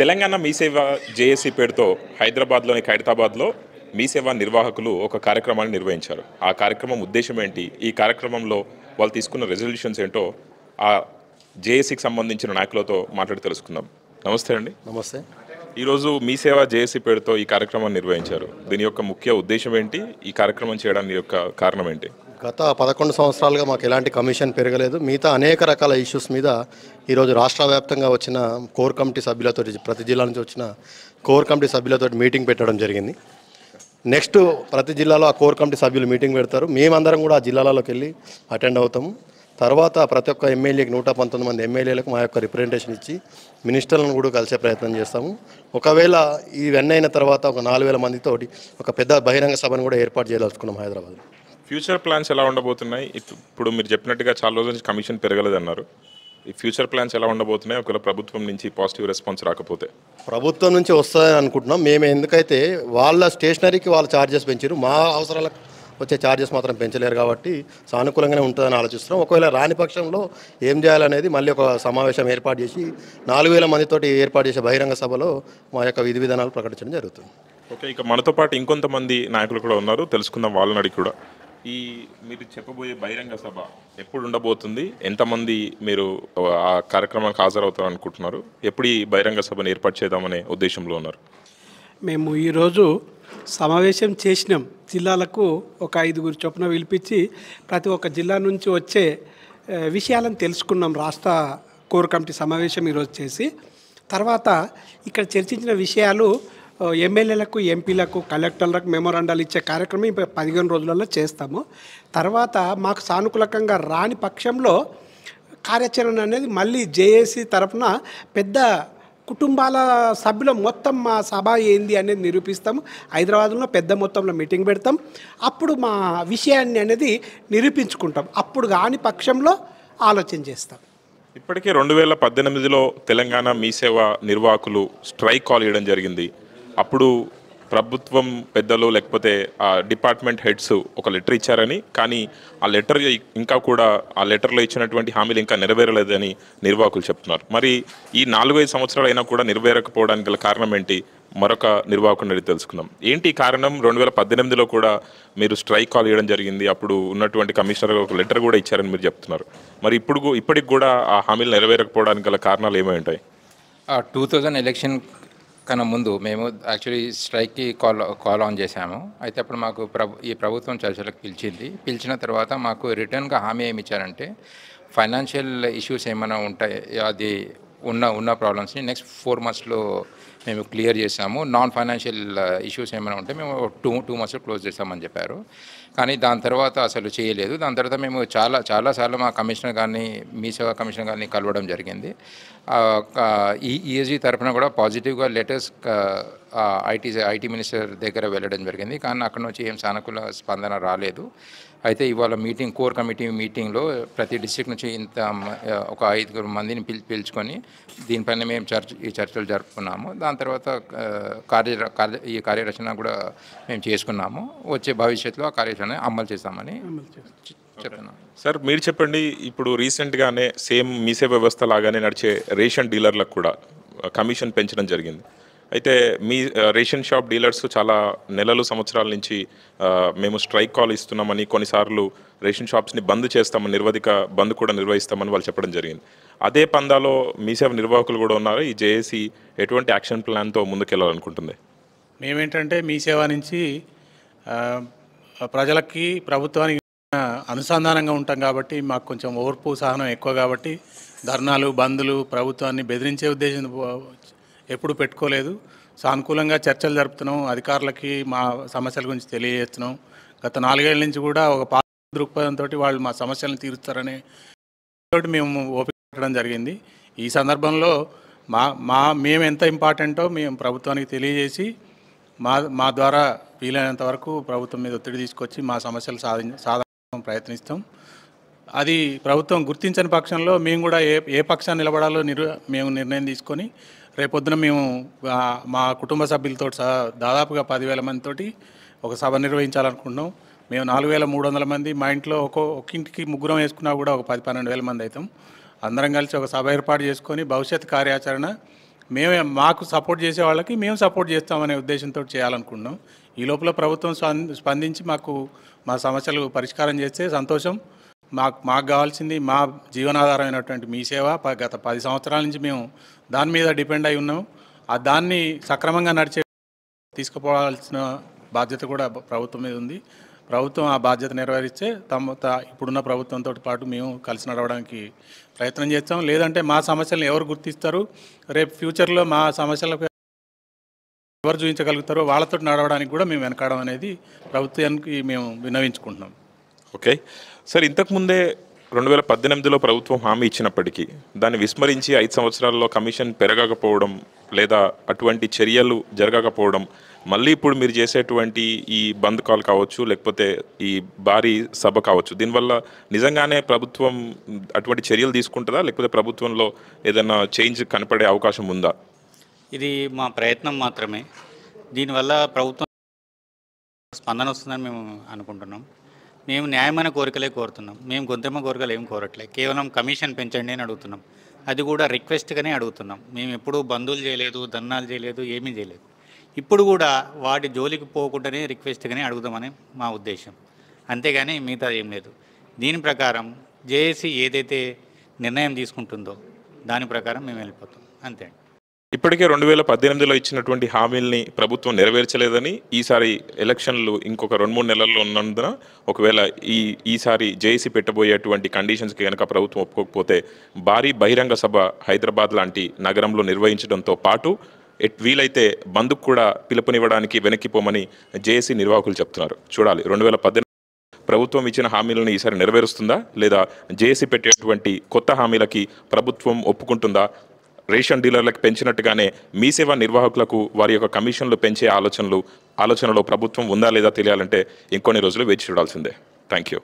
Telangana MeeSeva JAC పేరుతో హైదరాబాద్లోని ఖైరతాబాద్లో సేవా నిర్వాహకులు ఒక కార్యక్రమాన్ని నిర్వహించారు ఆ కార్యక్రమం ఉద్దేశం ఏంటి ఈ కార్యక్రమంలో వాళ్ళు తీసుకున్న రెజల్యూషన్స్ ఏంటో ఆ జేఏసీకి సంబంధించిన నాయకులతో మాట్లాడి తెలుసుకుందాం నమస్తే అండి నమస్తే ఈరోజు మీసేవ జేఏసీ పేరుతో ఈ కార్యక్రమాన్ని నిర్వహించారు దీని యొక్క ముఖ్య ఉద్దేశం ఏంటి ఈ కార్యక్రమం చేయడానికి యొక్క కారణం ఏంటి గత పదకొండు సంవత్సరాలుగా మాకు ఎలాంటి కమిషన్ పెరగలేదు మిగతా అనేక రకాల ఇష్యూస్ మీద ఈరోజు రాష్ట్ర వ్యాప్తంగా వచ్చిన కోర్ కమిటీ సభ్యులతో ప్రతి జిల్లా నుంచి వచ్చిన కోర్ కమిటీ సభ్యులతో మీటింగ్ పెట్టడం జరిగింది నెక్స్ట్ ప్రతి జిల్లాలో ఆ కోర్ కమిటీ సభ్యులు మీటింగ్ పెడతారు మేమందరం కూడా ఆ జిల్లాలలోకి వెళ్ళి అటెండ్ అవుతాము తర్వాత ప్రతి ఒక్క ఎమ్మెల్యేకి నూట పంతొమ్మిది మంది ఎమ్మెల్యేలకు మా యొక్క రిప్రజెంటేషన్ ఇచ్చి మినిస్టర్లను కూడా కలిసే ప్రయత్నం చేస్తాము ఒకవేళ ఇవన్నీ అయిన తర్వాత ఒక నాలుగు వేల మందితో ఒక పెద్ద బహిరంగ సభను కూడా ఏర్పాటు చేయదలుచుకున్నాం హైదరాబాద్లో ఫ్యూచర్ ప్లాన్స్ ఎలా ఉండబోతున్నాయి ఇప్పుడు మీరు చెప్పినట్టుగా చాలా రోజుల నుంచి కమిషన్ పెరగలేదన్నారు ఈ ఫ్యూచర్ ప్లాన్స్ ఎలా ఉండబోతున్నాయి ఒకవేళ ప్రభుత్వం నుంచి పాజిటివ్ రెస్పాన్స్ రాకపోతే ప్రభుత్వం నుంచి వస్తుందని అనుకుంటున్నాం మేము ఎందుకైతే వాళ్ళ స్టేషనరీకి వాళ్ళ ఛార్జెస్ పెంచారు మా అవసరాలకు వచ్చే ఛార్జెస్ మాత్రం పెంచలేరు కాబట్టి సానుకూలంగానే ఉంటుందని ఆలోచిస్తున్నాం ఒకవేళ రాని పక్షంలో ఏం చేయాలనేది మళ్ళీ ఒక సమావేశం ఏర్పాటు చేసి నాలుగు వేల మందితోటి ఏర్పాటు చేసే బహిరంగ సభలో మా యొక్క విధి విధానాలు ప్రకటించడం జరుగుతుంది ఓకే ఇక మనతో పాటు ఇంకొంతమంది నాయకులు కూడా ఉన్నారు తెలుసుకుందాం వాళ్ళని అడిగి కూడా ఈ మీరు చెప్పబోయే బహిరంగ సభ ఎప్పుడు ఉండబోతుంది ఎంతమంది మీరు ఆ కార్యక్రమానికి హాజరవుతారు అనుకుంటున్నారు ఎప్పుడు ఈ బహిరంగ సభను ఏర్పాటు చేద్దామనే ఉద్దేశంలో ఉన్నారు మేము ఈరోజు సమావేశం చేసినాం జిల్లాలకు ఒక ఐదుగురు చొప్పున పిలిపించి ప్రతి ఒక్క జిల్లా నుంచి వచ్చే విషయాలను తెలుసుకున్నాం రాష్ట్ర కోర్ కమిటీ సమావేశం ఈరోజు చేసి తర్వాత ఇక్కడ చర్చించిన విషయాలు ఎమ్మెల్యేలకు ఎంపీలకు కలెక్టర్లకు మెమోరాండాలు ఇచ్చే కార్యక్రమం ఇప్పుడు పదిహేను రోజులలో చేస్తాము తర్వాత మాకు సానుకూలకంగా రాని పక్షంలో కార్యాచరణ అనేది మళ్ళీ జేఏసీ తరఫున పెద్ద కుటుంబాల సభ్యుల మొత్తం మా సభ ఏంది అనేది నిరూపిస్తాము హైదరాబాద్లో పెద్ద మొత్తంలో మీటింగ్ పెడతాం అప్పుడు మా విషయాన్ని అనేది నిరూపించుకుంటాం అప్పుడు కాని పక్షంలో ఆలోచన చేస్తాం ఇప్పటికే రెండు వేల పద్దెనిమిదిలో తెలంగాణ మీసేవ నిర్వాహకులు స్ట్రైక్ కాల్ చేయడం జరిగింది అప్పుడు ప్రభుత్వం పెద్దలు లేకపోతే ఆ డిపార్ట్మెంట్ హెడ్స్ ఒక లెటర్ ఇచ్చారని కానీ ఆ లెటర్ ఇంకా కూడా ఆ లెటర్లో ఇచ్చినటువంటి హామీలు ఇంకా నెరవేరలేదని నిర్వాహకులు చెప్తున్నారు మరి ఈ నాలుగైదు సంవత్సరాలు అయినా కూడా నెరవేరకపోవడానికి గల కారణం ఏంటి మరొక నిర్వాహకుని అడిగి తెలుసుకుందాం ఏంటి కారణం రెండు వేల పద్దెనిమిదిలో కూడా మీరు స్ట్రైక్ కాల్ చేయడం జరిగింది అప్పుడు ఉన్నటువంటి కమిషనర్ ఒక లెటర్ కూడా ఇచ్చారని మీరు చెప్తున్నారు మరి ఇప్పుడు ఇప్పటికి కూడా ఆ హామీలు నెరవేరకపోవడానికి గల కారణాలు ఏమై ఉంటాయి టూ థౌజండ్ ఎలక్షన్ కన్నా ముందు మేము యాక్చువల్లీ స్ట్రైక్కి కాల్ కాల్ ఆన్ చేశాము అయితే అప్పుడు మాకు ప్రభు ఈ ప్రభుత్వం చర్చలకు పిలిచింది పిలిచిన తర్వాత మాకు రిటర్న్గా హామీ ఏమి ఇచ్చారంటే ఫైనాన్షియల్ ఇష్యూస్ ఏమైనా ఉంటాయి అది ఉన్న ఉన్న ప్రాబ్లమ్స్ని నెక్స్ట్ ఫోర్ మంత్స్లో మేము క్లియర్ చేసాము నాన్ ఫైనాన్షియల్ ఇష్యూస్ ఏమైనా ఉంటే మేము టూ టూ మంత్స్లో క్లోజ్ చేస్తామని చెప్పారు కానీ దాని తర్వాత అసలు చేయలేదు దాని తర్వాత మేము చాలా చాలాసార్లు మా కమిషనర్ గారిని మీ సేవా కమిషనర్ గారిని కలవడం జరిగింది ఈ ఈఎస్జీ e తరఫున కూడా పాజిటివ్గా లెటర్స్ ఐటీ ఐటీ మినిస్టర్ దగ్గర వెళ్ళడం జరిగింది కానీ అక్కడ నుంచి ఏం సానుకూల స్పందన రాలేదు అయితే ఇవాళ మీటింగ్ కోర్ కమిటీ మీటింగ్లో ప్రతి డిస్టిక్ నుంచి ఇంత ఒక ఐదుగురు మందిని పిలి పిలుచుకొని దీనిపైన మేము చర్చ ఈ చర్చలు జరుపుకున్నాము దాని తర్వాత కార్య కార్య ఈ కార్యరచన కూడా మేము చేసుకున్నాము వచ్చే భవిష్యత్తులో ఆ కార్యాచరణ అమలు చేస్తామని సార్ మీరు చెప్పండి ఇప్పుడు రీసెంట్గానే సేమ్ మీసే వ్యవస్థ లాగానే నడిచే రేషన్ డీలర్లకు కూడా కమిషన్ పెంచడం జరిగింది అయితే మీ రేషన్ షాప్ డీలర్స్ చాలా నెలలు సంవత్సరాల నుంచి మేము స్ట్రైక్ కాల్ ఇస్తున్నామని కొన్నిసార్లు రేషన్ షాప్స్ని బంద్ చేస్తామని నిర్వధిక బంద్ కూడా నిర్వహిస్తామని వాళ్ళు చెప్పడం జరిగింది అదే పందాలో మీసేవ నిర్వాహకులు కూడా ఉన్నారు ఈ జేఏసీ ఎటువంటి యాక్షన్ ప్లాన్తో ముందుకెళ్ళాలనుకుంటుంది మేమేంటంటే మీ సేవ నుంచి ప్రజలకి ప్రభుత్వానికి అనుసంధానంగా ఉంటాం కాబట్టి మాకు కొంచెం ఓర్పు సహనం ఎక్కువ కాబట్టి ధర్నాలు బంద్లు ప్రభుత్వాన్ని బెదిరించే ఉద్దేశం ఎప్పుడు పెట్టుకోలేదు సానుకూలంగా చర్చలు జరుపుతున్నాం అధికారులకి మా సమస్యల గురించి తెలియజేస్తున్నాం గత నాలుగేళ్ల నుంచి కూడా ఒక పాత దృక్పథంతో వాళ్ళు మా సమస్యలను తీరుస్తారనే తోటి మేము ఓపిక పెట్టడం జరిగింది ఈ సందర్భంలో మా మా మేము ఎంత ఇంపార్టెంటో మేము ప్రభుత్వానికి తెలియజేసి మా మా ద్వారా వీలైనంత వరకు ప్రభుత్వం మీద ఒత్తిడి తీసుకొచ్చి మా సమస్యలు సాధించ సాధించడం ప్రయత్నిస్తాం అది ప్రభుత్వం గుర్తించని పక్షంలో మేము కూడా ఏ ఏ పక్షాన్ని నిలబడాలో నిర్ మేము నిర్ణయం తీసుకొని రేపొద్దున మేము మా కుటుంబ సభ్యులతో సహా దాదాపుగా పదివేల మందితోటి ఒక సభ నిర్వహించాలనుకుంటున్నాం మేము నాలుగు వేల మూడు వందల మంది మా ఇంట్లో ఒక ఒక్కింటికి ముగ్గురం వేసుకున్నా కూడా ఒక పది పన్నెండు వేల మంది అవుతాం అందరం కలిసి ఒక సభ ఏర్పాటు చేసుకొని భవిష్యత్ కార్యాచరణ మేమే మాకు సపోర్ట్ చేసే వాళ్ళకి మేము సపోర్ట్ చేస్తామనే ఉద్దేశంతో చేయాలనుకుంటున్నాం ఈ లోపల ప్రభుత్వం స్పందించి మాకు మా సమస్యలు పరిష్కారం చేస్తే సంతోషం మాకు మాకు కావాల్సింది మా జీవనాధారమైనటువంటి మీ సేవ గత పది సంవత్సరాల నుంచి మేము దాని మీద డిపెండ్ అయి ఉన్నాము ఆ దాన్ని సక్రమంగా నడిచే తీసుకుపోవాల్సిన బాధ్యత కూడా ప్రభుత్వం మీద ఉంది ప్రభుత్వం ఆ బాధ్యత నెరవేరిస్తే తమ ఇప్పుడున్న ప్రభుత్వంతో పాటు మేము కలిసి నడవడానికి ప్రయత్నం చేస్తాం లేదంటే మా సమస్యలను ఎవరు గుర్తిస్తారు రేపు ఫ్యూచర్లో మా సమస్యలకు ఎవరు చూపించగలుగుతారో వాళ్ళతో నడవడానికి కూడా మేము వెనకాడడం అనేది ప్రభుత్వానికి మేము విన్నవించుకుంటున్నాం ఓకే సార్ ఇంతకుముందే రెండు వేల పద్దెనిమిదిలో ప్రభుత్వం హామీ ఇచ్చినప్పటికీ దాన్ని విస్మరించి ఐదు సంవత్సరాల్లో కమిషన్ పెరగకపోవడం లేదా అటువంటి చర్యలు జరగకపోవడం మళ్ళీ ఇప్పుడు మీరు చేసేటువంటి ఈ బంద్ కాల్ కావచ్చు లేకపోతే ఈ భారీ సభ కావచ్చు దీనివల్ల నిజంగానే ప్రభుత్వం అటువంటి చర్యలు తీసుకుంటుందా లేకపోతే ప్రభుత్వంలో ఏదైనా చేంజ్ కనపడే అవకాశం ఉందా ఇది మా ప్రయత్నం మాత్రమే దీనివల్ల ప్రభుత్వం స్పందన వస్తుందని మేము అనుకుంటున్నాం మేము న్యాయమైన కోరికలే కోరుతున్నాం మేము గొంతెమ్మ కోరికలు ఏం కోరట్లే కేవలం కమిషన్ పెంచండి అని అడుగుతున్నాం అది కూడా రిక్వెస్ట్గానే అడుగుతున్నాం మేము ఎప్పుడూ బంధువులు చేయలేదు దన్నాలు చేయలేదు ఏమీ చేయలేదు ఇప్పుడు కూడా వాటి జోలికి పోకుండానే రిక్వెస్ట్గానే అడుగుదామని మా ఉద్దేశం అంతేగాని మిగతా ఏం లేదు దీని ప్రకారం జేఏసీ ఏదైతే నిర్ణయం తీసుకుంటుందో దాని ప్రకారం మేము వెళ్ళిపోతాం అంతే అండి ఇప్పటికే రెండు వేల పద్దెనిమిదిలో ఇచ్చినటువంటి హామీల్ని ప్రభుత్వం నెరవేర్చలేదని ఈసారి ఎలక్షన్లు ఇంకొక రెండు మూడు నెలల్లో ఉన్నందున ఒకవేళ ఈ ఈసారి జేఏసీ పెట్టబోయేటువంటి కండిషన్స్కి కనుక ప్రభుత్వం ఒప్పుకోకపోతే భారీ బహిరంగ సభ హైదరాబాద్ లాంటి నగరంలో నిర్వహించడంతో పాటు ఎట్ వీలైతే బంద్కు కూడా పిలుపునివ్వడానికి వెనక్కిపోమని జేఏసీ నిర్వాహకులు చెప్తున్నారు చూడాలి రెండు వేల ప్రభుత్వం ఇచ్చిన హామీలను ఈసారి నెరవేరుస్తుందా లేదా జేసీ పెట్టేటువంటి కొత్త హామీలకి ప్రభుత్వం ఒప్పుకుంటుందా రేషన్ డీలర్లకు పెంచినట్టుగానే మీ సేవా నిర్వాహకులకు వారి యొక్క కమిషన్లు పెంచే ఆలోచనలు ఆలోచనలో ప్రభుత్వం ఉందా లేదా తెలియాలంటే ఇంకొన్ని రోజులు వేచి చూడాల్సిందే థ్యాంక్ యూ